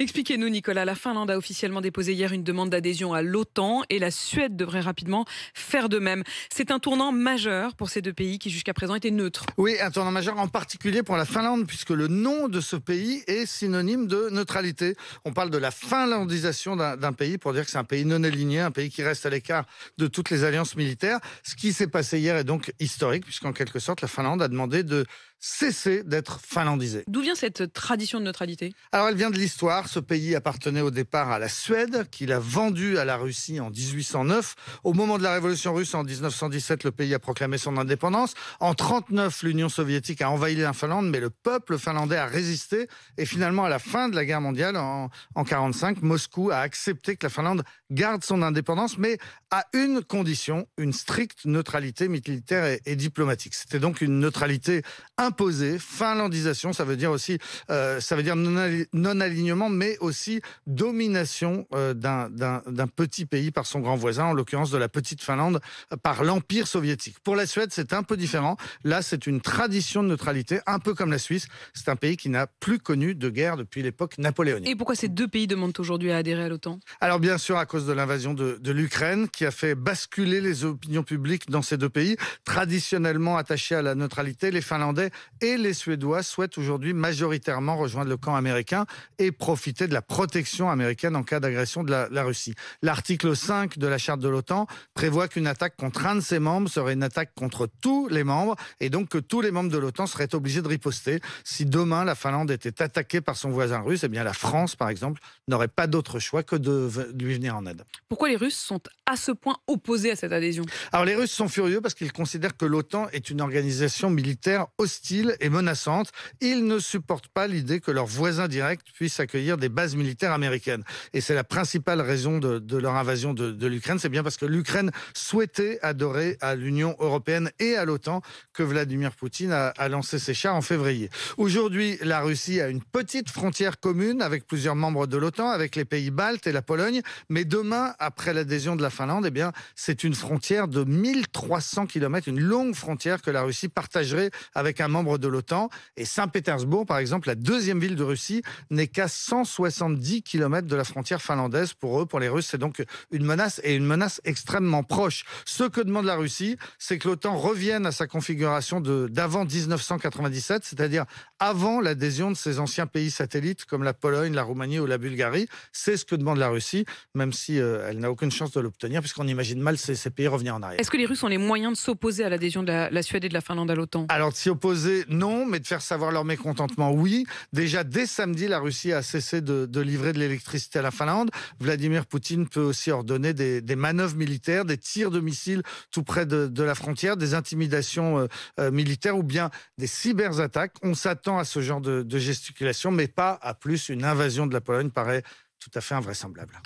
Expliquez-nous, Nicolas, la Finlande a officiellement déposé hier une demande d'adhésion à l'OTAN et la Suède devrait rapidement faire de même. C'est un tournant majeur pour ces deux pays qui jusqu'à présent étaient neutres. Oui, un tournant majeur en particulier pour la Finlande puisque le nom de ce pays est synonyme de neutralité. On parle de la finlandisation d'un pays pour dire que c'est un pays non aligné, un pays qui reste à l'écart de toutes les alliances militaires. Ce qui s'est passé hier est donc historique puisqu'en quelque sorte la Finlande a demandé de cesser d'être finlandisé. D'où vient cette tradition de neutralité Alors elle vient de l'histoire. Ce pays appartenait au départ à la Suède, qu'il a vendu à la Russie en 1809. Au moment de la révolution russe en 1917, le pays a proclamé son indépendance. En 1939, l'Union soviétique a envahi la Finlande, mais le peuple finlandais a résisté. Et finalement, à la fin de la guerre mondiale, en 1945, Moscou a accepté que la Finlande garde son indépendance, mais à une condition, une stricte neutralité militaire et, et diplomatique. C'était donc une neutralité imposer finlandisation, ça veut dire aussi, euh, ça veut dire non-alignement, mais aussi domination euh, d'un petit pays par son grand voisin, en l'occurrence de la petite Finlande, euh, par l'Empire soviétique. Pour la Suède, c'est un peu différent. Là, c'est une tradition de neutralité, un peu comme la Suisse. C'est un pays qui n'a plus connu de guerre depuis l'époque napoléonienne. Et pourquoi ces deux pays demandent aujourd'hui à adhérer à l'OTAN Alors, bien sûr, à cause de l'invasion de, de l'Ukraine, qui a fait basculer les opinions publiques dans ces deux pays. Traditionnellement attachés à la neutralité, les Finlandais et les Suédois souhaitent aujourd'hui majoritairement rejoindre le camp américain et profiter de la protection américaine en cas d'agression de la, Russie. L'article 5 de la charte de l'OTAN prévoit qu'une attaque contre un de ses membres serait une attaque contre tous les membres et donc que tous les membres de l'OTAN seraient obligés de riposter. Si demain la Finlande était attaquée par son voisin russe, eh bien la France, par exemple, n'aurait pas d'autre choix que de lui venir en aide. Pourquoi les Russes sont à ce point opposés à cette adhésion Alors les Russes sont furieux parce qu'ils considèrent que l'OTAN est une organisation militaire hostile et menaçante. Ils ne supportent pas l'idée que leurs voisins directs puissent accueillir des bases militaires américaines. Et c'est la principale raison de, leur invasion de, l'Ukraine. C'est bien parce que l'Ukraine souhaitait adorer à l'Union européenne et à l'OTAN que Vladimir Poutine a, lancé ses chars en février. Aujourd'hui, la Russie a une petite frontière commune avec plusieurs membres de l'OTAN, avec les pays baltes et la Pologne. Mais demain, après l'adhésion de la Finlande, eh bien, c'est une frontière de 1300 km, une longue frontière que la Russie partagerait avec un membre membre de l'OTAN. Et Saint-Pétersbourg, par exemple, la deuxième ville de Russie, n'est qu'à 170 km de la frontière finlandaise. Pour eux, pour les Russes, c'est donc une menace et une menace extrêmement proche. Ce que demande la Russie, c'est que l'OTAN revienne à sa configuration d'avant 1997, c'est-à-dire avant l'adhésion de ses anciens pays satellites comme la Pologne, la Roumanie ou la Bulgarie. C'est ce que demande la Russie, même si euh, elle n'a aucune chance de l'obtenir, puisqu'on imagine mal ces, pays revenir en arrière. Est-ce que les Russes ont les moyens de s'opposer à l'adhésion de la, Suède et de la Finlande à l'OTAN Alors, s'y opposer, non, mais de faire savoir leur mécontentement, oui. Déjà, dès samedi, la Russie a cessé de, livrer de l'électricité à la Finlande. Vladimir Poutine peut aussi ordonner des, manœuvres militaires, des tirs de missiles tout près de, la frontière, des intimidations euh, euh, militaires ou bien des cyberattaques. On s'attend à ce genre de, gesticulation, mais pas à plus. Une invasion de la Pologne paraît tout à fait invraisemblable.